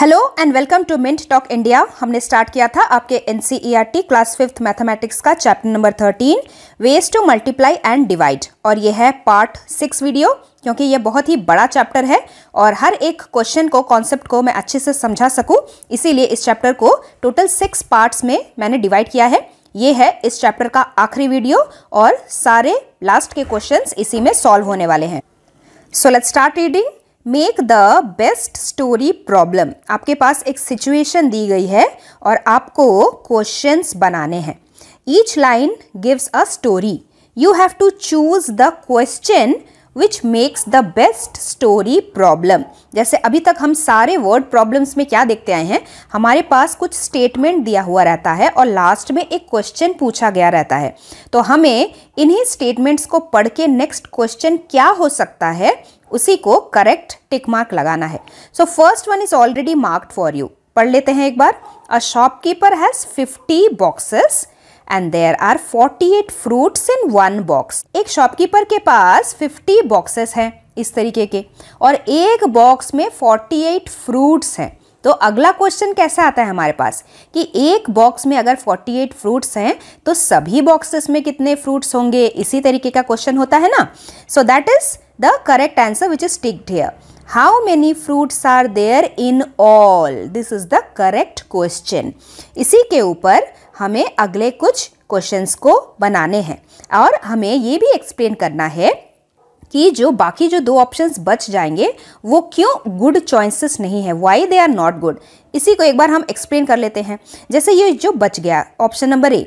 Hello and welcome to Mint Talk India हमने start किया था आपके एन क्लास फिफ्थ मैथमेटिक्स का chapter number thirteen ways to multiply and divide और ये है पार्ट सिक्स वीडियो क्योंकि ये बहुत ही बड़ा चैप्टर है और हर एक क्वेश्चन को कॉन्सेप्ट को मैं अच्छे से समझा सकूं इसीलिए इस चैप्टर को टोटल सिक्स पार्ट्स में मैंने डिवाइड किया है ये है इस चैप्टर का आखिरी वीडियो और सारे लास्ट के क्वेश्चंस इसी में सॉल्व होने वाले हैं so let start reading make the best story problem आपके पास एक सिचुएशन दी गई है और आपको क्वेश्चंस बनाने हैं each line gives a story you have to choose the question which makes the best story problem जैसे अभी तक हम सारे वर्ड प्रॉब्लम्स में क्या देखते आए हैं हमारे पास कुछ स्टेटमेंट दिया हुआ रहता है और लास्ट में एक क्वेश्चन पूछा गया रहता है तो हमें इन्हीं स्टेटमेंट्स को पढ़ के नेक्स्ट क्वेश्चन क्या हो सकता है उसी को करेक्ट टिक मार्क लगाना है so first one is already marked for you पढ़ लेते हैं एक बार a shopkeeper has fifty boxes and there are 48 fruits in one box एक शॉपकीपर के पास 50 बॉक्सेस हैं इस तरीके के और एक बॉक्स में 48 फ्रूट्स हैं तो अगला क्वेश्चन कैसा आता है हमारे पास कि एक बॉक्स में अगर 48 फ्रूट्स हैं तो सभी बॉक्सेस में कितने फ्रूट्स होंगे इसी तरीके का क्वेश्चन होता है ना so that is the correct answer which is ticked here how many fruits are there in all this is the correct question इसी के ऊपर हमें अगले कुछ क्वेश्चंस को बनाने हैं और हमें ये भी एक्सप्लेन करना है कि जो बाकी जो दो ऑप्शंस बच जाएंगे वो क्यों गुड चॉइसेस नहीं है why they are not good इसी को एक बार हम एक्सप्लेन कर लेते हैं जैसे ये जो बच गया option number A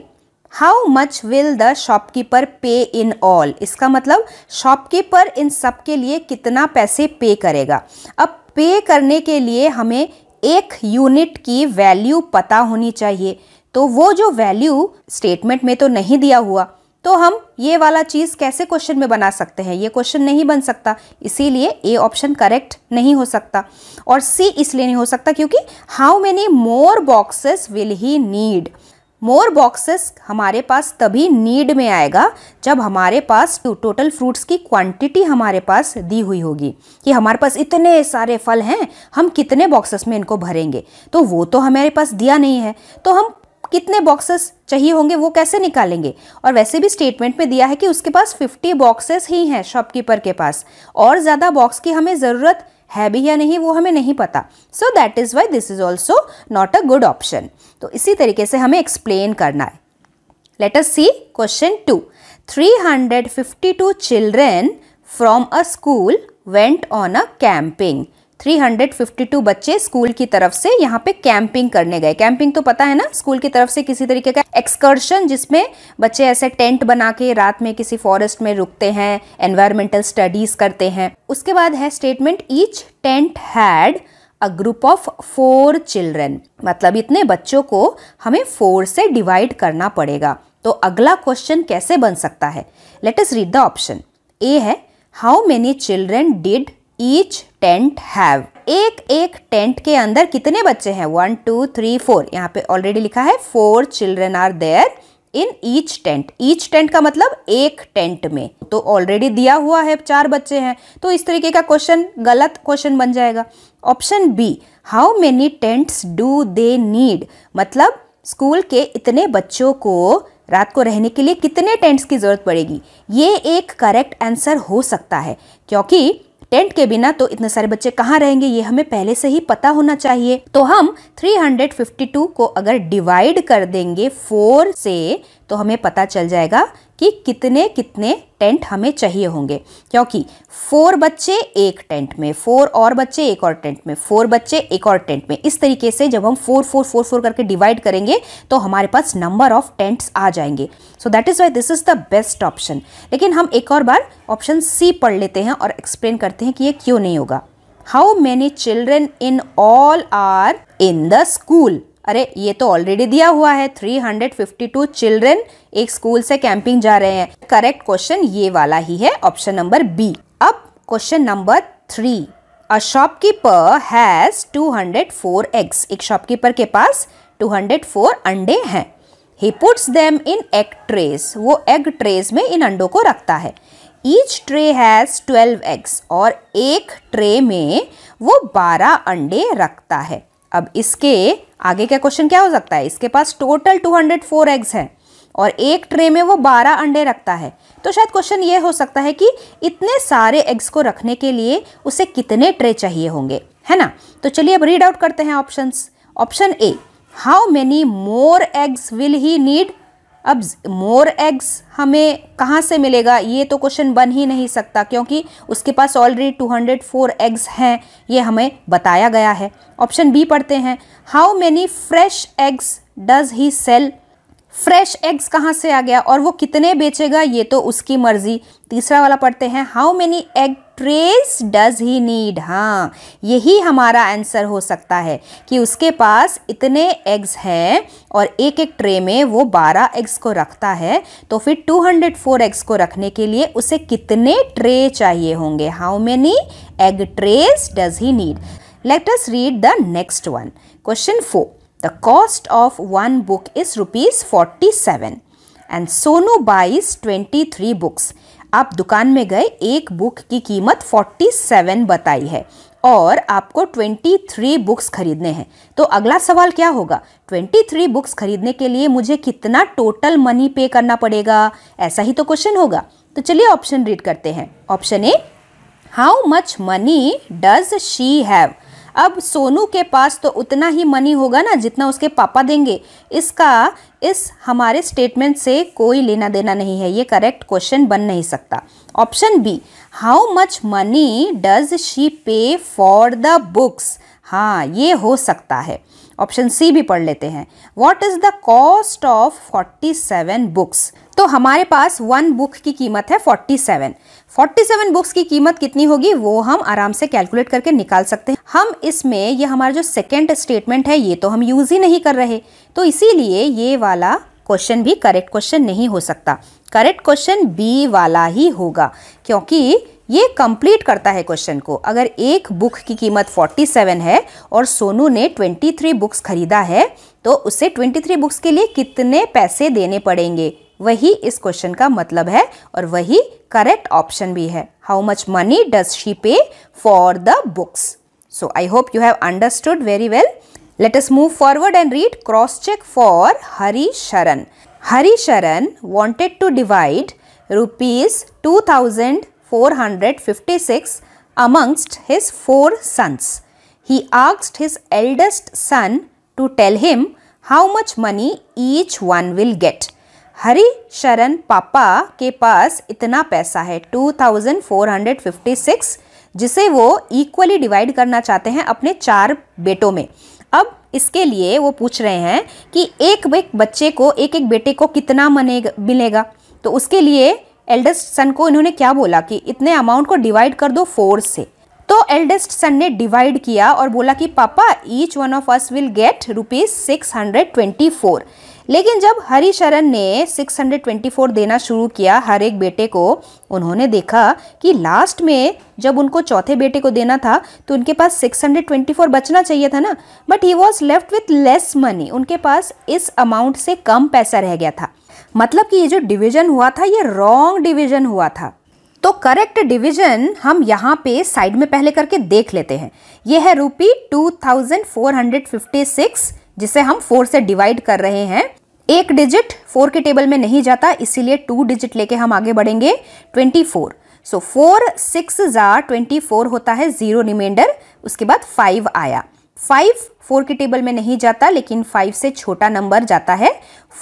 how much will the shopkeeper pay in all इसका मतलब शॉपकीपर इन सब के लिए कितना पैसे पे करेगा अब पे करने के लिए हमें एक यूनिट की वैल्यू पता होनी चाहिए तो वो जो वैल्यू स्टेटमेंट में तो नहीं दिया हुआ तो हम ये वाला चीज़ कैसे क्वेश्चन में बना सकते हैं ये क्वेश्चन नहीं बन सकता इसीलिए ए ऑप्शन करेक्ट नहीं हो सकता और सी इसलिए नहीं हो सकता क्योंकि how many more boxes will he need more boxes हमारे पास तभी नीड में आएगा जब हमारे पास टोटल फ्रूट्स की क्वांटिटी हमारे पास दी हुई होगी कि हमारे पास इतने सारे फल हैं हम कितने बॉक्सेस में इनको भरेंगे तो वो तो हमारे पास दिया नहीं है तो हम कितने बॉक्सेस चाहिए होंगे वो कैसे निकालेंगे और वैसे भी स्टेटमेंट में दिया है कि उसके पास 50 बॉक्सेस ही हैं शॉपकीपर के पास और ज़्यादा बॉक्स की हमें ज़रूरत है भी या नहीं वो हमें नहीं पता so that is why this is also not a good option तो इसी तरीके से हमें एक्सप्लेन करना है let's see question two 352 children from a school went on a camping. 352 बच्चे स्कूल की तरफ से यहाँ पे कैंपिंग करने गए कैंपिंग तो पता है ना स्कूल की तरफ से किसी तरीके का एक्सकर्शन जिसमें बच्चे ऐसे टेंट बना के रात में किसी फॉरेस्ट में रुकते हैं एनवायरमेंटल स्टडीज करते हैं उसके बाद है statement each tent had a group of four children मतलब इतने बच्चों को हमें फोर से डिवाइड करना पड़ेगा तो अगला क्वेश्चन कैसे बन सकता है let us read the option A है how many children did each tent have एक एक टेंट के अंदर कितने बच्चे हैं वन टू थ्री फोर यहाँ पे ऑलरेडी लिखा है four children are there in each tent each tent का मतलब एक टेंट में तो ऑलरेडी दिया हुआ है चार बच्चे हैं तो इस तरीके का क्वेश्चन गलत क्वेश्चन बन जाएगा option B how many tents do they need मतलब स्कूल के इतने बच्चों को रात को रहने के लिए कितने टेंट्स की ज़रूरत पड़ेगी ये एक करेक्ट आंसर हो सकता है क्योंकि टेंट के बिना तो इतने सारे बच्चे कहाँ रहेंगे ये हमें पहले से ही पता होना चाहिए तो हम 352 को अगर डिवाइड कर देंगे फोर से तो हमें पता चल जाएगा कि कितने कितने टेंट हमें चाहिए होंगे क्योंकि फोर बच्चे एक टेंट में फोर और बच्चे एक और टेंट में फोर बच्चे एक और टेंट में इस तरीके से जब हम फोर फोर फोर फोर करके डिवाइड करेंगे तो हमारे पास नंबर ऑफ टेंट्स आ जाएंगे so that is why this is the best option लेकिन हम एक और बार ऑप्शन सी पढ़ लेते हैं और एक्सप्लेन करते हैं कि ये क्यों नहीं होगा how many children in all are in the school अरे ये तो ऑलरेडी दिया हुआ है 352 चिल्ड्रन एक स्कूल से कैंपिंग जा रहे हैं करेक्ट क्वेश्चन ये वाला ही है ऑप्शन नंबर बी अब question number three a shopkeeper has 204 eggs एक शॉपकीपर के पास 204 अंडे हैं he puts them in egg trays वो एग ट्रेस में इन अंडों को रखता है ईच ट्रे हैज़ 12 एग्स और एक ट्रे में वो 12 अंडे रखता है अब इसके आगे का क्वेश्चन क्या हो सकता है इसके पास टोटल 204 एग्स हैं और एक ट्रे में वो 12 अंडे रखता है तो शायद क्वेश्चन ये हो सकता है कि इतने सारे एग्स को रखने के लिए उसे कितने ट्रे चाहिए होंगे है ना तो चलिए अब रीड आउट करते हैं options option A how many more eggs will he need अब मोर एग्स हमें कहाँ से मिलेगा ये तो क्वेश्चन बन ही नहीं सकता क्योंकि उसके पास ऑलरेडी 204 एग्स हैं ये हमें बताया गया है ऑप्शन बी पढ़ते हैं how many fresh eggs does he sell fresh eggs कहाँ से आ गया और वो कितने बेचेगा ये तो उसकी मर्जी तीसरा वाला पढ़ते हैं how many egg trays does he need हाँ यही हमारा आंसर हो सकता है कि उसके पास इतने एग्स हैं और एक एक ट्रे में वो 12 एग्स को रखता है तो फिर 204 एग्स को रखने के लिए उसे कितने ट्रे चाहिए होंगे how many egg trays does he need let us read the next one question for the of one book is rupees forty seven and Sonu buys twenty three books आप दुकान में गए एक बुक की कीमत 47 बताई है और आपको 23 बुक्स खरीदने हैं तो अगला सवाल क्या होगा 23 बुक्स खरीदने के लिए मुझे कितना टोटल मनी पे करना पड़ेगा ऐसा ही तो क्वेश्चन होगा तो चलिए ऑप्शन रीड करते हैं option A how much money does she have अब सोनू के पास तो उतना ही मनी होगा ना जितना उसके पापा देंगे इसका इस हमारे स्टेटमेंट से कोई लेना देना नहीं है ये करेक्ट क्वेश्चन बन नहीं सकता option B how much money does she pay for the books हाँ ये हो सकता है ऑप्शन सी भी पढ़ लेते हैं what is the cost of forty seven books तो हमारे पास वन बुक की कीमत है 47 47 बुक्स की कीमत कितनी होगी वो हम आराम से कैलकुलेट करके निकाल सकते हैं हम इसमें ये हमारा जो सेकेंड स्टेटमेंट है ये तो हम यूज़ ही नहीं कर रहे तो इसीलिए ये वाला क्वेश्चन भी करेक्ट क्वेश्चन नहीं हो सकता करेक्ट क्वेश्चन बी वाला ही होगा क्योंकि ये कंप्लीट करता है क्वेश्चन को अगर एक बुक की कीमत 47 है और सोनू ने 23 बुक्स खरीदा है तो उसे 23 बुक्स के लिए कितने पैसे देने पड़ेंगे वही इस क्वेश्चन का मतलब है और वही करेक्ट ऑप्शन भी है how much money does she pay for the books so I hope you have understood very well let's move forward and read cross check for Hari Sharan Hari Sharan wanted to divide rupees two thousand four hundred fifty six amongst his four sons he asked his eldest son to tell him how much money each one will get Hari Sharan पापा के पास इतना पैसा है 2456 जिसे वो equally divide करना चाहते हैं अपने चार बेटों में अब इसके लिए वो पूछ रहे हैं कि एक एक बच्चे को एक एक बेटे को कितना मनेगा मिलेगा तो उसके लिए एल्डेस्ट सन को इन्होंने क्या बोला कि इतने अमाउंट को डिवाइड कर दो फोर से तो एल्डेस्ट सन ने डिवाइड किया और बोला कि पापा each one of us will get rupees six hundred twenty four लेकिन जब हरिशरण ने 624 देना शुरू किया हर एक बेटे को उन्होंने देखा कि लास्ट में जब उनको चौथे बेटे को देना था तो उनके पास 624 बचना चाहिए था ना but he was left with less money उनके पास इस अमाउंट से कम पैसा रह गया था मतलब कि ये जो डिवीजन हुआ था ये रॉन्ग डिवीजन हुआ था तो करेक्ट डिवीजन हम यहाँ पे साइड में पहले करके देख लेते हैं ये है rupee two thousand four hundred fifty six जिसे हम फोर से डिवाइड कर रहे हैं एक डिजिट फोर के टेबल में नहीं जाता इसीलिए टू डिजिट लेके हम आगे बढ़ेंगे twenty four so four six ज़ार ट्वेंटी फोर होता है ज़ीरो रिमाइंडर उसके बाद फाइव आया फाइव फोर के टेबल में नहीं जाता लेकिन फाइव से छोटा नंबर जाता है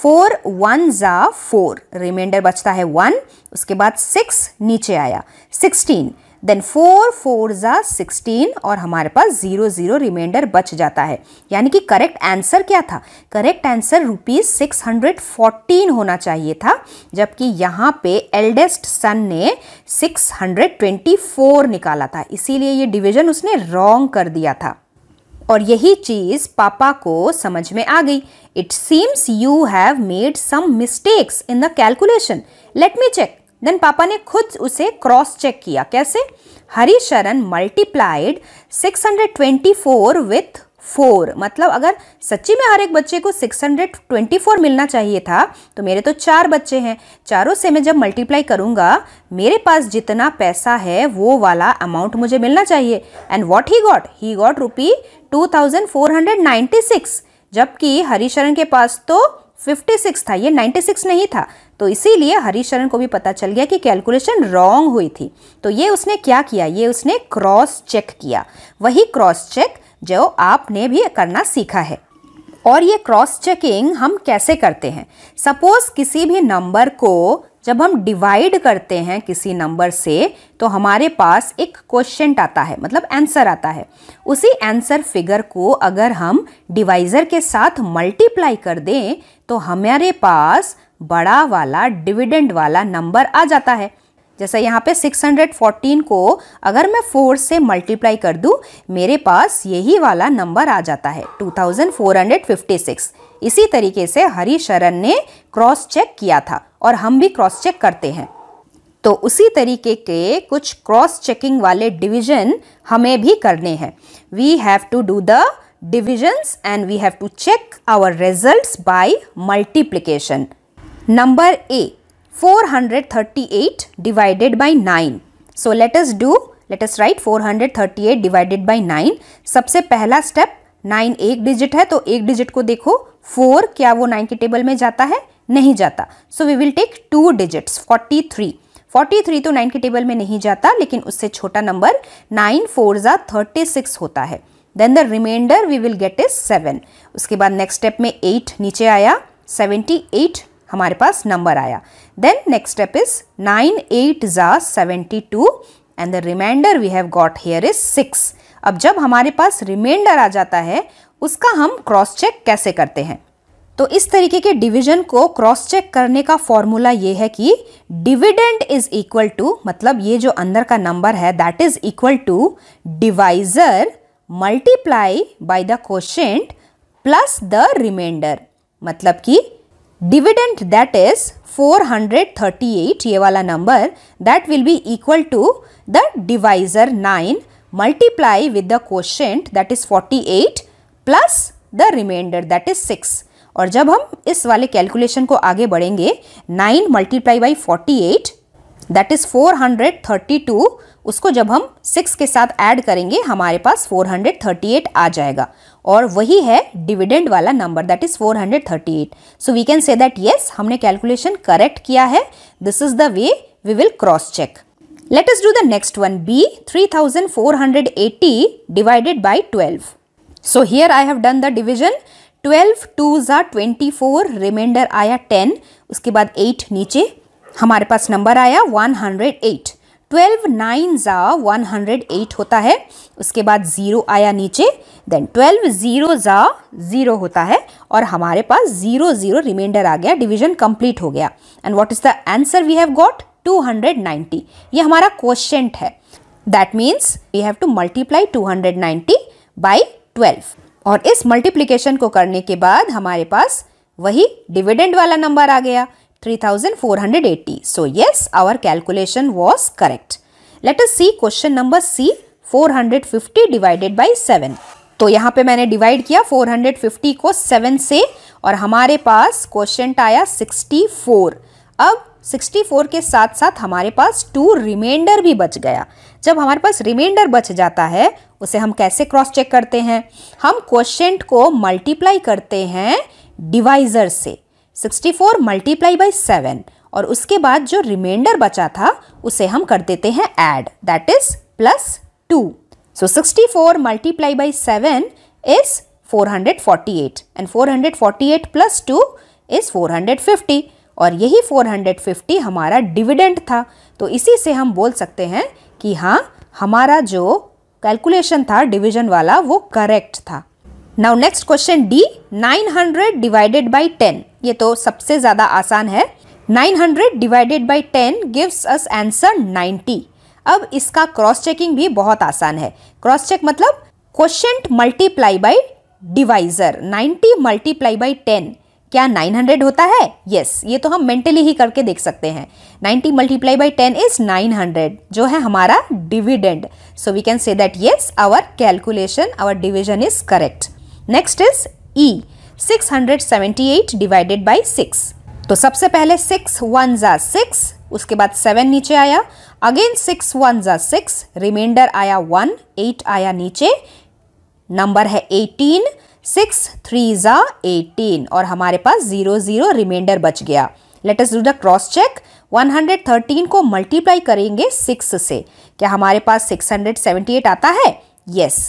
फोर वन ज़ा फोर रिमाइंडर बचता है वन उसके बाद सिक्स नीचे आया सिक्सटीन देन फोर फोर ज़ा सिक्सटीन और हमारे पास ज़ीरो ज़ीरो रिमाइंडर बच जाता है यानी कि करेक्ट आंसर क्या था correct answer rupees six hundred fourteen होना चाहिए था जबकि यहाँ पे एल्डेस्ट सन ने सिक्स हंड्रेड ट्वेंटी फोर निकाला था इसीलिए ये डिवीज़न उसने रॉन्ग कर दिया था और यही चीज़ पापा को समझ में आ गई it seems you have made some mistakes in the calculation let me check then पापा ने खुद उसे क्रॉस चेक किया कैसे हरिशरण मल्टीप्लाइड 624 विथ फोर मतलब अगर सच्ची में हर एक बच्चे को 624 मिलना चाहिए था तो मेरे तो चार बच्चे हैं चारों से मैं जब मल्टीप्लाई करूंगा मेरे पास जितना पैसा है वो वाला अमाउंट मुझे मिलना चाहिए and what he got he got rupee two जबकि हरिशरण के पास तो 56 था ये 96 नहीं था तो इसीलिए हरीशरण को भी पता चल गया कि कैलकुलेशन रॉन्ग हुई थी तो ये उसने क्या किया ये उसने क्रॉस चेक किया वही क्रॉस चेक जो आपने भी करना सीखा है और ये क्रॉस चेकिंग हम कैसे करते हैं सपोज किसी भी नंबर को जब हम डिवाइड करते हैं किसी नंबर से तो हमारे पास एक क्वेश्चन आता है मतलब आंसर आता है उसी आंसर फिगर को अगर हम डिवाइज़र के साथ मल्टीप्लाई कर दें तो हमारे पास बड़ा वाला डिविडेंड वाला नंबर आ जाता है जैसे यहाँ पे 614 को अगर मैं 4 से मल्टीप्लाई कर दूँ मेरे पास यही वाला नंबर आ जाता है 2456 इसी तरीके से हरी शरण ने क्रॉस चेक किया था और हम भी क्रॉस चेक करते हैं तो उसी तरीके के कुछ क्रॉस चेकिंग वाले डिवीजन हमें भी करने हैं we have to do the divisions and we have to check our result by multiplication number A 438 divided by 9. So let us do, let us write 438 divided by 9. सबसे पहला step 9 एक digit है तो एक डिजिट को देखो 4 क्या वो 9 के टेबल में जाता है नहीं जाता so we will take two digits 43. 43 तो 9 के टेबल में नहीं जाता लेकिन उससे छोटा नंबर 9 फोर ज़ा थर्टी होता है then the remainder we will get is seven उसके बाद नेक्स्ट स्टेप में एट नीचे आया सेवेंटी एट हमारे पास नंबर आया then next step is nine eight ज़ा seventy two and the remainder we have got here is six अब जब हमारे पास रिमाइंडर आ जाता है उसका हम क्रॉस चेक कैसे करते हैं तो इस तरीके के डिवीजन को क्रॉस चेक करने का फॉर्मूला ये है कि डिविडेंड इज इक्वल टू मतलब ये जो अंदर का नंबर है that is equal to divisor multiply by the question plus the remainder मतलब कि डिविडेंट दैट इज 438 ये वाला number that will be equal to the divisor 9 multiply with the quotient that is 48 plus the remainder that is 6 और जब हम इस वाले calculation को आगे बढ़ेंगे 9 multiply by forty that is 432 उसको जब हम 6 के साथ ऐड करेंगे हमारे पास 438 आ जाएगा और वही है डिविडेंड वाला number that is 438 so we can say that yes हमने कैलकुलेशन करेक्ट किया है this is the way we will cross check Let us do the next one B 3480 divided by 12. So here I have done the division 12 2s are 24 remainder आया 10 उसके बाद 8 नीचे हमारे पास number आया 108 ट्वेल्व नाइन ज़ा वन हंड्रेड एट होता है उसके बाद ज़ीरो आया नीचे देन ट्वेल्व ज़ीरो ज़ा ज़ीरो होता है और हमारे पास ज़ीरो ज़ीरो रिमाइंडर आ गया डिवीजन कंप्लीट हो गया and what is the answer we have got 290 ये हमारा क्वेश्चन है that means we have to multiply 290 by 12 और इस मल्टीप्लीकेशन को करने के बाद हमारे पास वही डिविडेंड वाला नंबर आ गया 3480. So yes, our calculation was correct. Let us see question number C 450 divided by 7. to yahan pe maine divide kiya 450 ko 7 se aur hamare paas quotient aaya 64. ab 64 के साथ साथ हमारे पास टू रिमाइंडर भी बच गया जब हमारे पास रिमाइंडर बच जाता है उसे हम कैसे क्रॉस चेक करते हैं हम क्वेश्चन को मल्टीप्लाई करते हैं डिवाइजर से sixty four multiply by seven और उसके बाद जो रिमाइंडर बचा था उसे हम कर देते हैं add that is plus two so sixty four multiply by seven is four hundred forty eight and four hundred forty eight plus two is four hundred fifty और यही फोर हंड्रेड फिफ्टी हमारा डिविडेंड था तो इसी से हम बोल सकते हैं कि हाँ हमारा जो कैलकुलेशन था डिविजन वाला वो करेक्ट था now next question D nine hundred divided by ten ये तो सबसे ज़्यादा आसान है 900 divided by 10 gives us answer 90 अब इसका क्रॉस चेकिंग भी बहुत आसान है क्रॉस चेक मतलब question multiply by divisor 90 multiply by 10 क्या 900 होता है यस yes, ये तो हम मेंटली ही करके देख सकते हैं 90 मल्टीप्लाई बाई 10 इज 900 जो है हमारा dividend so we can say that yes our calculation our division is correct next is E seventy eight divided by six तो सबसे पहले सिक्स वन ज़ा सिक्स उसके बाद सेवन नीचे आया अगेन सिक्स वन ज़ा सिक्स रिमाइंडर आया वन एट आया नीचे नंबर है एटीन सिक्स थ्री ज़ा एटीन और हमारे पास ज़ीरो ज़ीरो रिमाइंडर बच गया let us do the cross check 113 को मल्टीप्लाई करेंगे 6 से क्या हमारे पास 678 आता है yes yes.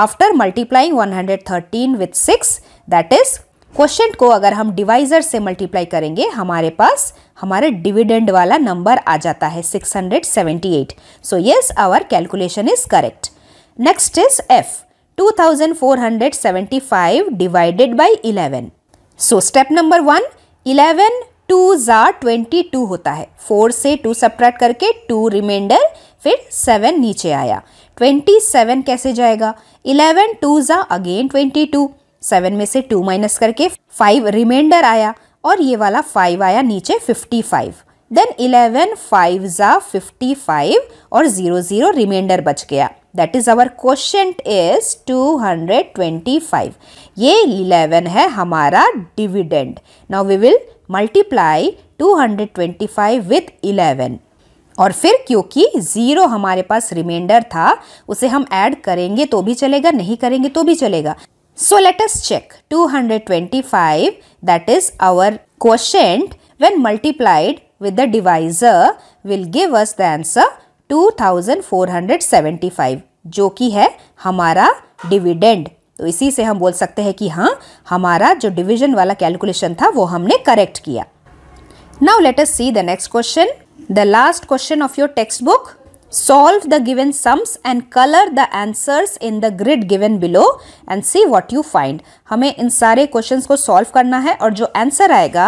After multiplying 113 with 6 that is question को अगर हम डिवाइजर से मल्टीप्लाई करेंगे हमारे पास हमारे डिविडेंड वाला नंबर आ जाता है 678 so yes our calculation is correct next is F 2475 divided by 11 so step number one 11 two ज़ा ट्वेंटी टू होता है फोर से टू सप्रैक्ट करके टू रिमाइंडर फिर सेवन नीचे आया ट्वेंटी सेवन कैसे जाएगा इलेवन टू ज़ा अगेन ट्वेंटी टू सेवन में से टू माइनस करके फाइव रिमाइंडर आया और ये वाला फाइव आया नीचे fifty five then eleven five ज़ा फिफ्टी फाइव और ज़ीरो ज़ीरो रिमाइंडर बच गया that is our question is two hundred twenty five ये इलेवन है हमारा dividend now we will multiply two hundred twenty five with eleven और फिर क्योंकि ज़ीरो हमारे पास रिमाइंडर था उसे हम ऐड करेंगे तो भी चलेगा नहीं करेंगे तो भी चलेगा so let us check 225 that is our quotient when multiplied with the divisor will give us the answer 2475 जो कि है हमारा डिविडेंड तो इसी से हम बोल सकते हैं कि हाँ हमारा जो डिवीजन वाला कैलकुलेशन था वो हमने करेक्ट किया now let us see the next question the last question of your textbook solve the given sums and color the answers in the grid given below and see what you find हमें इन सारे questions को solve करना है और जो answer आएगा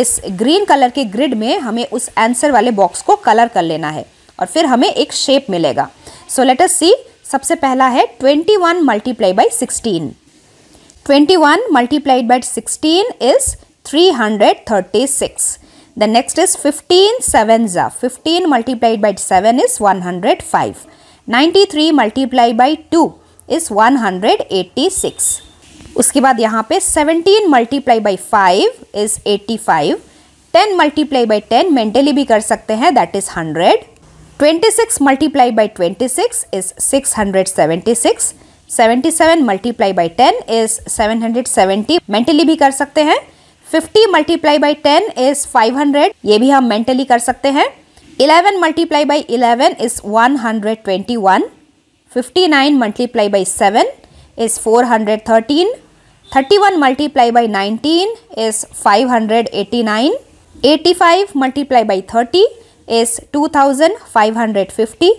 इस green colour के ग्रिड में हमें उस आंसर वाले बॉक्स को कलर कर लेना है और फिर हमें एक शेप मिलेगा सो लेट अस सी सबसे पहला है 21 one multiply by sixteen twenty one multiplied by sixteen is three hundred thirty six The next is 15 sevens are 15 multiplied by 7 is 105. 93 multiplied by 2 is 186. उसके बाद यहाँ पे 17 multiply by 5 is 85. 10 multiply by 10 mentally भी कर सकते हैं that is 100. 26 multiply by 26 is 676. 77 multiply by 10 is 770. Mentally भी कर सकते हैं fifty multiply by ten is five hundred ये भी हम मेंटली कर सकते हैं eleven multiply by eleven is one hundred twenty one fifty nine multiply by seven is four hundred thirteen thirty one multiply by nineteen is five hundred eighty nine eighty five multiply by thirty is two thousand five hundred fifty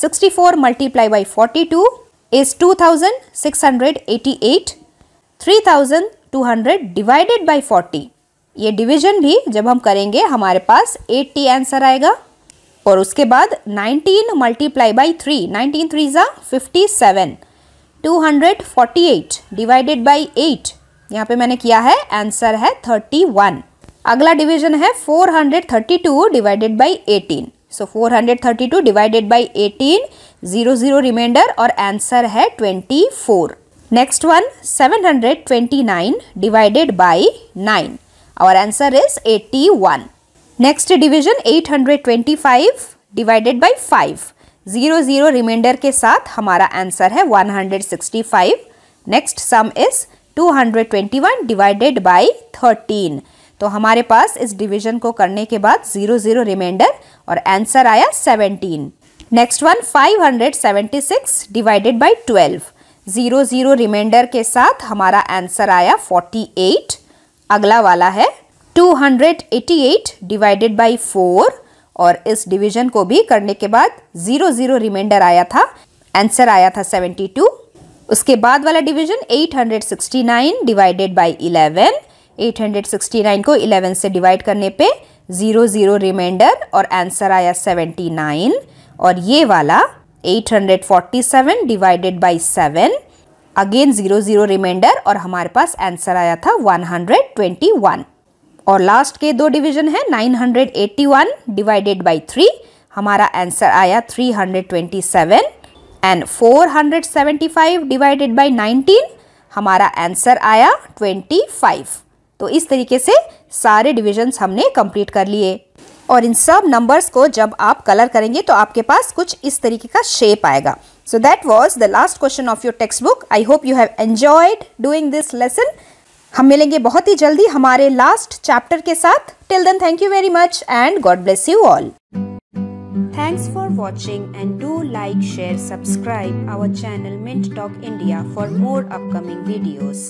sixty four multiply by forty two is two thousand six hundred eighty eight three thousand 200 divided by 40 ये division भी जब हम करेंगे हमारे पास 80 answer आएगा और उसके बाद 19 multiply by three nineteen three ज़ा fifty seven two hundred forty eight divided by eight यहाँ पे मैंने किया है आंसर है थर्टी वन अगला डिवीजन है four hundred thirty two divided by eighteen so four hundred thirty two divided by eighteen zero zero remainder और answer है twenty four Next one 729 divided by 9. Our answer is 81. Next division 825 divided by 5. Zero zero remainder के साथ हमारा answer है 165. Next sum is 221 divided by 13. तो हमारे पास इस division को करने के बाद जीरो जीरो रिमाइंडर और आंसर आया 17. Next one 576 divided by 12. Zero zero remainder के साथ हमारा आंसर आया फोर्टी एट अगला वाला है two hundred eight divided by four और इस डिवीजन को भी करने के बाद ज़ीरो ज़ीरो रिमाइंडर आया था आंसर आया था सेवेंटी टू उसके बाद वाला division nine divided by eleven eight hundred sixty nine को इलेवन से डिवाइड करने पे ज़ीरो ज़ीरो रिमाइंडर और आंसर आया सेवेंटी नाइन और ये वाला 847 divided by 7 again zero zero remainder और हमारे पास आंसर आया था 121 और लास्ट के दो डिवीजन है 981 डिवाइडेड बाई 3 हमारा आंसर आया 327 एंड 475 डिवाइडेड बाई 19 हमारा आंसर आया 25 तो इस तरीके से सारे डिविजन्स हमने कंप्लीट कर लिए और इन सब नंबर्स को जब आप कलर करेंगे तो आपके पास कुछ इस तरीके का शेप आएगा so that was the last question of your textbook I hope you have enjoyed doing this lesson हम मिलेंगे बहुत ही जल्दी हमारे लास्ट चैप्टर के साथ till then thank you very much and God bless you all Thanks for watching and do like, share, subscribe our channel Mint Talk India for more upcoming videos.